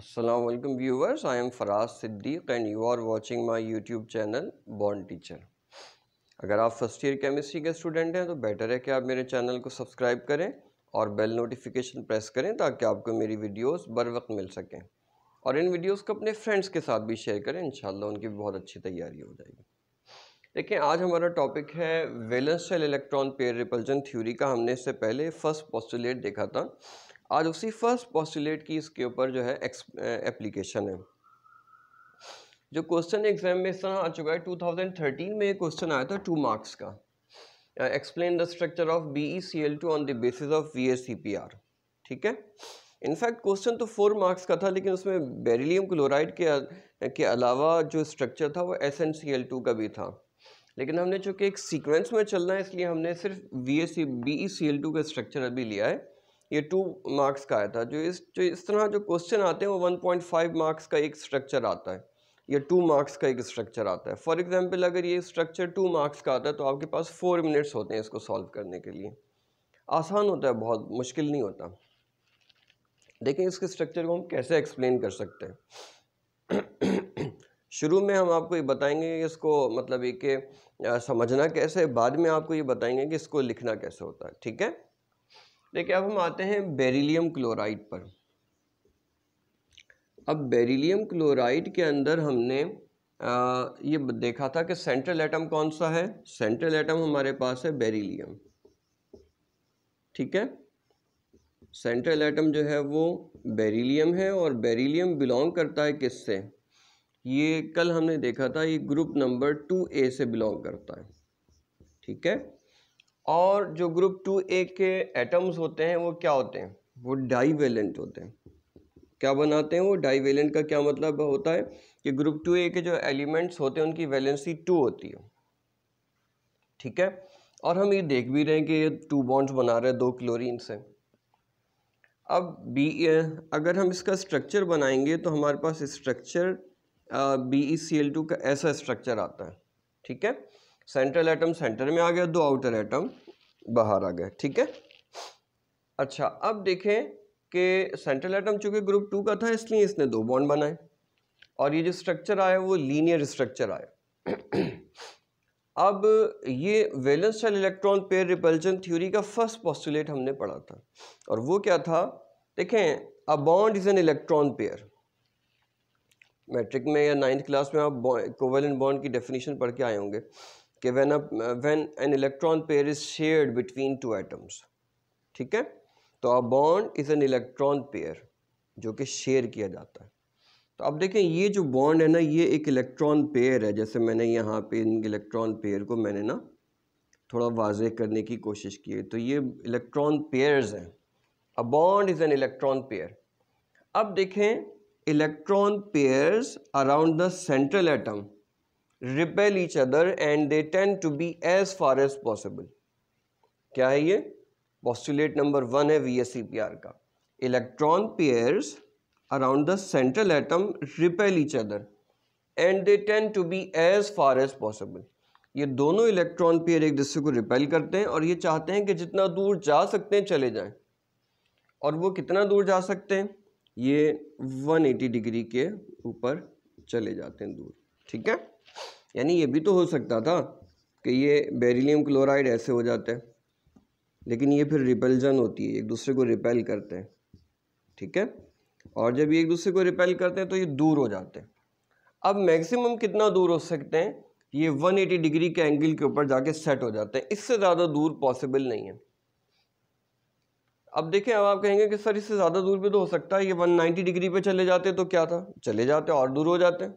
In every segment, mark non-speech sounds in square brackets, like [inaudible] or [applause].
Assalamualaikum viewers, I am Faraz Siddique and you are watching my YouTube channel bond teacher अगर आप first year chemistry के student हैं तो better है कि आप मेरे चैनल को सब्सक्राइब करें और बेल नोटिफिकेशन प्रेस करें ताकि आपको मेरी वीडियोज़ बर वक्त मिल सकें और इन वीडियोज़ को अपने फ्रेंड्स के साथ भी शेयर करें इन उनकी भी बहुत अच्छी तैयारी हो जाएगी देखिए आज हमारा टॉपिक है valence shell electron pair repulsion theory का हमने इससे पहले फर्स्ट पॉस्टुलेट देखा था आज उसी फर्स्ट पॉस्टुलेट की इसके ऊपर जो है एप्लीकेशन है जो क्वेश्चन एग्जाम में इस तरह आ चुका है 2013 में क्वेश्चन आया था टू मार्क्स का explain the structure of B E C L two on the basis of V S C P R ठीक है इनफैक्ट क्वेश्चन तो फोर मार्क्स का था लेकिन उसमें बेरिलियम क्लोराइड के के अलावा जो स्ट्रक्चर था वो S N C L two का भी था लेकिन हमने चूंकि एक सीक्वेंस में चलना है इसलिए हमने सिर्फ V S C B E C L two का स्ट्रक्चर अभी लिया है ये टू मार्क्स का आया था जो इस जो इस तरह जो क्वेश्चन आते हैं वो वन पॉइंट फाइव मार्क्स का एक स्ट्रक्चर आता है या टू मार्क्स का एक स्ट्रक्चर आता है फॉर एग्जाम्पल अगर ये स्ट्रक्चर टू मार्क्स का आता है तो आपके पास फोर मिनट्स होते हैं इसको सॉल्व करने के लिए आसान होता है बहुत मुश्किल नहीं होता देखें इसके स्ट्रक्चर को हम कैसे एक्सप्लेन कर सकते हैं [clears throat] शुरू में हम आपको ये बताएंगे इसको मतलब ये कि समझना कैसे बाद में आपको ये बताएंगे कि इसको लिखना कैसे होता है ठीक है देखिए अब हम आते हैं बेरिलियम क्लोराइड पर अब बेरिलियम क्लोराइड के अंदर हमने आ, ये देखा था कि सेंट्रल एटम कौन सा है सेंट्रल एटम हमारे पास है बेरिलियम ठीक है सेंट्रल एटम जो है वो बेरिलियम है और बेरिलियम बिलोंग करता है किससे ये कल हमने देखा था ये ग्रुप नंबर टू ए से बिलोंग करता है ठीक है और जो ग्रुप टू ए के एटम्स होते हैं वो क्या होते हैं वो डाईवेलेंट होते हैं क्या बनाते हैं वो डाईवेलेंट का क्या मतलब होता है कि ग्रुप टू ए के जो एलिमेंट्स होते हैं उनकी वैलेंसी टू होती है ठीक है और हम ये देख भी रहे हैं कि ये टू बॉन्ड्स बना रहे हैं दो क्लोरीन से अब बी अगर हम इसका स्ट्रक्चर बनाएंगे तो हमारे पास structure B E C L two का ऐसा स्ट्रक्चर आता है ठीक है सेंट्रल एटम सेंटर में आ गया दो आउटर एटम बाहर आ गए ठीक है अच्छा अब देखें कि सेंट्रल एटम चूंकि ग्रुप टू का था इसलिए इसने दो बॉन्ड बनाए और ये जो स्ट्रक्चर आया वो लीनियर स्ट्रक्चर आया अब ये valence shell electron pair repulsion theory का फर्स्ट पॉस्टुलेट हमने पढ़ा था और वो क्या था देखें a bond is an electron pair matric में या नाइन्थ क्लास में आप कोवेलेंट बॉन्ड की डेफिनेशन पढ़ के आए होंगे कि when when an electron pair is shared between two atoms ठीक है तो a bond is an electron pair जो कि शेयर किया जाता है तो अब देखें ये जो बॉन्ड है ना ये एक इलेक्ट्रॉन पेयर है जैसे मैंने यहाँ पे इन इलेक्ट्रॉन पेयर को मैंने ना थोड़ा वाजे करने की कोशिश की है तो ये इलेक्ट्रॉन पेयर्स हैं a bond is an electron pair अब देखें electron pairs around the central atom repel each other and they tend to be as far as possible क्या है ये पॉस्टुलेट नंबर वन है V S C P R का electron pairs around the central atom repel each other and they tend to be as far as possible ये दोनों electron pair एक दूसरे को रिपेल करते हैं और ये चाहते हैं कि जितना दूर जा सकते हैं चले जाए और वो कितना दूर जा सकते हैं ये 180 डिग्री के ऊपर चले जाते हैं दूर ठीक है यानी ये भी तो हो सकता था कि ये बेरिलियम क्लोराइड ऐसे हो जाता है लेकिन ये फिर रिपेल्जन होती है एक दूसरे को रिपेल करते हैं ठीक है और जब ये एक दूसरे को रिपेल करते हैं तो ये दूर हो जाते हैं अब मैक्सिमम कितना दूर हो सकते हैं ये 180 डिग्री के एंगल के ऊपर जाके सेट हो जाते हैं इससे ज़्यादा दूर पॉसिबल नहीं है अब देखें अब आप कहेंगे कि सर इससे ज़्यादा दूर भी तो हो सकता है ये 190 डिग्री पे चले जाते तो क्या था चले जाते और दूर हो जाते हैं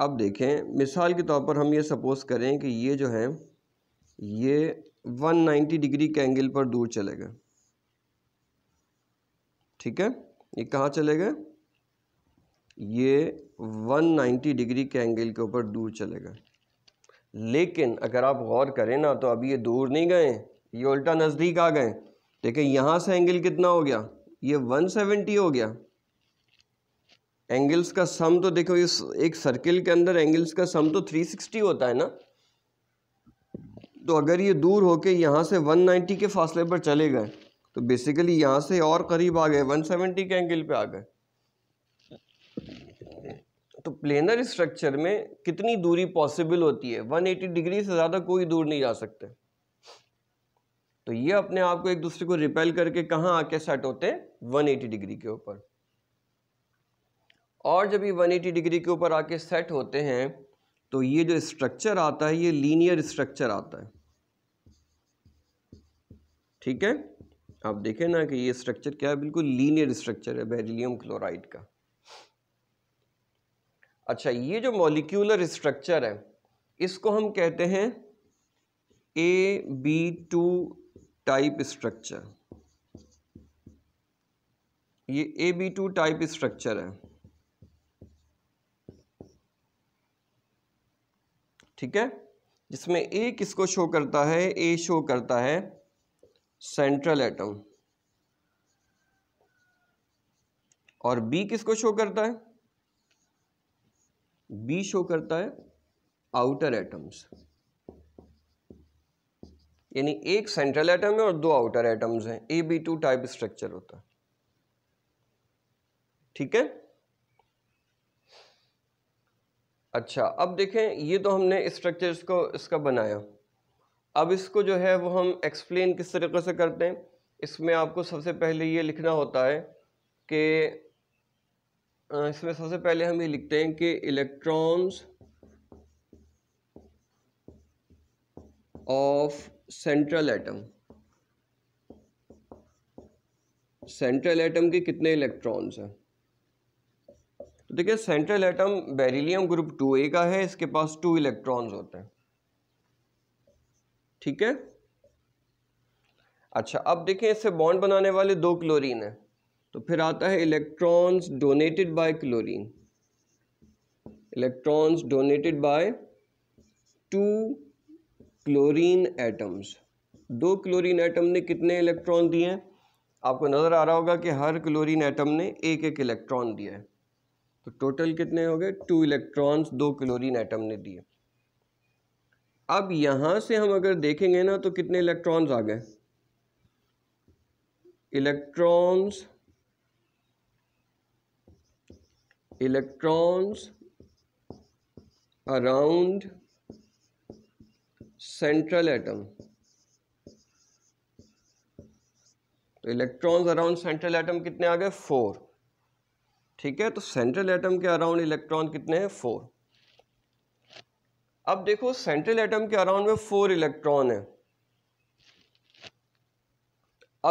अब देखें मिसाल के तौर पर हम ये सपोज़ करें कि ये जो है ये 190 डिग्री के एंगल पर दूर चले गए ठीक है ये कहाँ चले गए ये 190 डिग्री के एंगल के ऊपर दूर चले गए लेकिन अगर आप गौर करें ना तो अभी ये दूर नहीं गए ये उल्टा नज़दीक आ गए देखें यहाँ से एंगल कितना हो गया ये 170 हो गया एंगल्स का सम तो देखो इस एक सर्किल के अंदर एंगल्स का सम तो 360 होता है ना तो अगर ये दूर होके यहाँ से 190 के फासले पर चले गए तो बेसिकली यहाँ से और करीब आ गए 170 के एंगल पे आ गए तो प्लेनर स्ट्रक्चर में कितनी दूरी पॉसिबल होती है 180 डिग्री से ज़्यादा कोई दूर नहीं जा सकते तो ये अपने आप को एक दूसरे को रिपेल करके कहाँ आके सेट होते हैं वन डिग्री के ऊपर और जब ये 180 डिग्री के ऊपर आके सेट होते हैं तो ये जो स्ट्रक्चर आता है ये लीनियर स्ट्रक्चर आता है ठीक है आप देखें ना कि ये स्ट्रक्चर क्या है बिल्कुल लीनियर स्ट्रक्चर है बेरिलियम क्लोराइड का अच्छा ये जो मॉलिक्यूलर स्ट्रक्चर है इसको हम कहते हैं A B two type structure ये A B two type structure है ठीक है जिसमें ए किसको शो करता है ए शो करता है सेंट्रल एटम और बी किसको शो करता है बी शो करता है आउटर एटम्स यानी एक सेंट्रल एटम है और दो आउटर एटम्स हैं A B two type structure होता है ठीक है अच्छा अब देखें ये तो हमने स्ट्रक्चर्स को इसका बनाया अब इसको जो है वो हम एक्सप्लेन किस तरीके से करते हैं इसमें आपको सबसे पहले ये लिखना होता है कि इसमें सबसे पहले हम ये लिखते हैं कि electrons of central atom central atom के कितने इलेक्ट्रॉन्स हैं देखिए central atom beryllium group two A का है इसके पास टू इलेक्ट्रॉन्स होते हैं ठीक है अच्छा अब देखें इससे बॉन्ड बनाने वाले दो क्लोरीन है तो फिर आता है electrons donated by chlorine electrons donated by two chlorine atoms दो क्लोरीन एटम ने कितने इलेक्ट्रॉन दिए हैं आपको नज़र आ रहा होगा कि हर क्लोरीन एटम ने एक एक इलेक्ट्रॉन दिया है तो टोटल कितने हो गए टू इलेक्ट्रॉन्स दो क्लोरीन एटम ने दिए अब यहां से हम अगर देखेंगे ना तो कितने इलेक्ट्रॉन्स आ गए electrons electrons around central atom तो इलेक्ट्रॉन्स अराउंड सेंट्रल एटम कितने आ गए फोर ठीक है तो सेंट्रल एटम के अराउंड इलेक्ट्रॉन कितने हैं फोर अब देखो सेंट्रल एटम के अराउंड में फोर इलेक्ट्रॉन है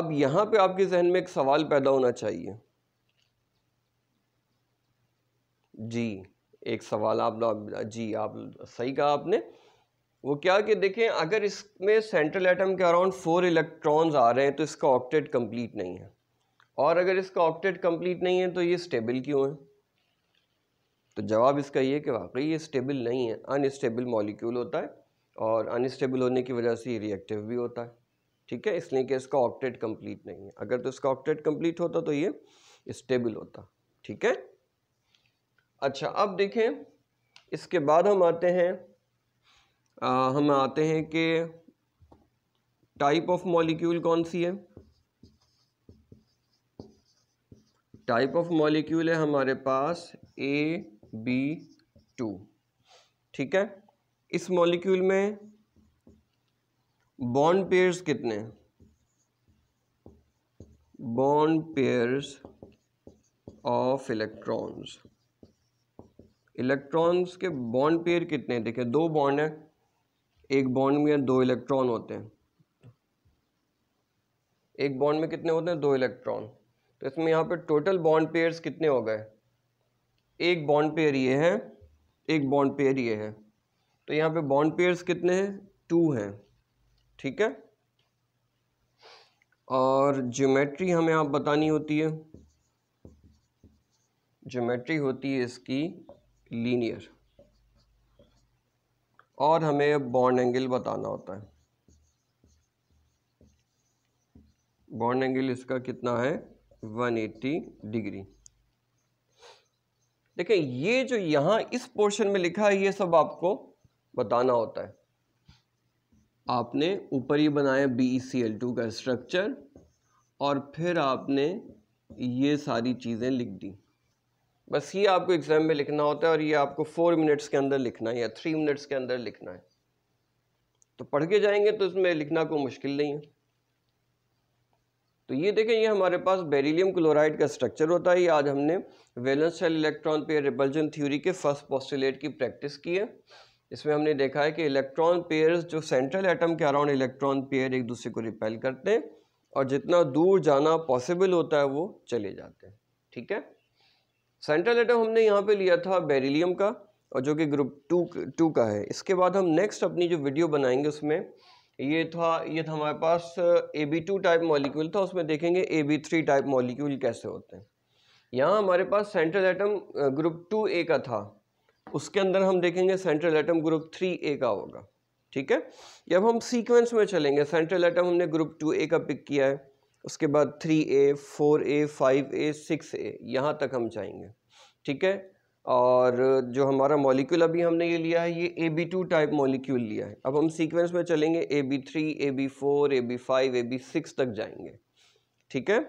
अब यहां पे आपके जहन में एक सवाल पैदा होना चाहिए जी एक सवाल आप, जी आप सही कहा आपने वो क्या कि देखें अगर इसमें सेंट्रल एटम के अराउंड फोर इलेक्ट्रॉन्स आ रहे हैं तो इसका ऑक्टेट कंप्लीट नहीं है और अगर इसका ऑक्टेट कंप्लीट नहीं है तो ये स्टेबल क्यों है तो जवाब इसका ये कि वाकई ये स्टेबल नहीं है अनस्टेबल मॉलिक्यूल होता है और अनस्टेबल होने की वजह से ये रिएक्टिव भी होता है ठीक है इसलिए कि इसका ऑक्टेट कंप्लीट नहीं है अगर तो इसका ऑक्टेट कंप्लीट होता तो ये स्टेबल होता ठीक है अच्छा अब देखें इसके बाद हम आते हैं आ, हम आते हैं कि टाइप ऑफ मॉलिक्यूल कौन सी है टाइप ऑफ मॉलिक्यूल है हमारे पास ए बी टू ठीक है इस मॉलिक्यूल में बॉन्ड पेयर्स कितने bond pairs of electrons electrons के बॉन्ड पेयर कितने हैं देखिए दो बॉन्ड है एक बॉन्ड में दो इलेक्ट्रॉन होते हैं एक बॉन्ड में कितने होते हैं दो इलेक्ट्रॉन तो इसमें यहाँ पे टोटल बॉन्ड पेयर्स कितने हो गए एक बॉन्ड पेयर ये है एक बॉन्ड पेयर ये है तो यहाँ पे बॉन्ड पेयर्स कितने हैं टू हैं ठीक है और ज्योमेट्री हमें आप बतानी होती है ज्योमेट्री होती है इसकी लीनियर और हमें बॉन्ड एंगल बताना होता है बॉन्ड एंगल इसका कितना है 180 डिग्री देखें ये जो यहाँ इस पोर्शन में लिखा है ये सब आपको बताना होता है आपने ऊपर ही बनाया बी सी एल टू का स्ट्रक्चर और फिर आपने ये सारी चीज़ें लिख दी बस ये आपको एग्ज़ाम में लिखना होता है और ये आपको फोर मिनट्स के अंदर लिखना है या थ्री मिनट्स के अंदर लिखना है तो पढ़ के जाएंगे तो इसमें लिखना कोई मुश्किल नहीं है तो ये देखें ये हमारे पास बेरिलियम क्लोराइड का स्ट्रक्चर होता है ये आज हमने valence shell electron pair repulsion theory के फर्स्ट पोस्टुलेट की प्रैक्टिस की है इसमें हमने देखा है कि इलेक्ट्रॉन पेयर जो सेंट्रल एटम के अराउंड इलेक्ट्रॉन पेयर एक दूसरे को रिपेल करते हैं और जितना दूर जाना पॉसिबल होता है वो चले जाते हैं ठीक है सेंट्रल एटम हमने यहाँ पर लिया था बेरिलियम का और जो कि ग्रुप टू टू का है इसके बाद हम नेक्स्ट अपनी जो वीडियो बनाएंगे उसमें ये था ये था हमारे पास A B two type molecule था उसमें देखेंगे A B three type molecule कैसे होते हैं यहाँ हमारे पास central atom group two A का था उसके अंदर हम देखेंगे central atom group three A का होगा ठीक है जब हम सीक्वेंस में चलेंगे सेंट्रल एटम हमने ग्रुप टू ए का पिक किया है उसके बाद three A four A five A six A यहाँ तक हम जाएंगे ठीक है और जो हमारा मॉलिक्यूल अभी हमने ये लिया है ये A B two type molecule लिया है अब हम सीक्वेंस में चलेंगे A B three A B four A B five A B six तक जाएंगे ठीक है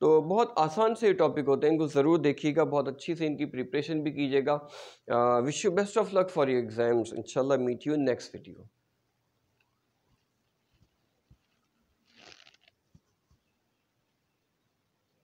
तो बहुत आसान से टॉपिक होते हैं इनको ज़रूर देखिएगा बहुत अच्छी से इनकी प्रिपरेशन भी कीजिएगा wish you best of luck for your exams इंशाल्लाह मीट यू नेक्स्ट वीडियो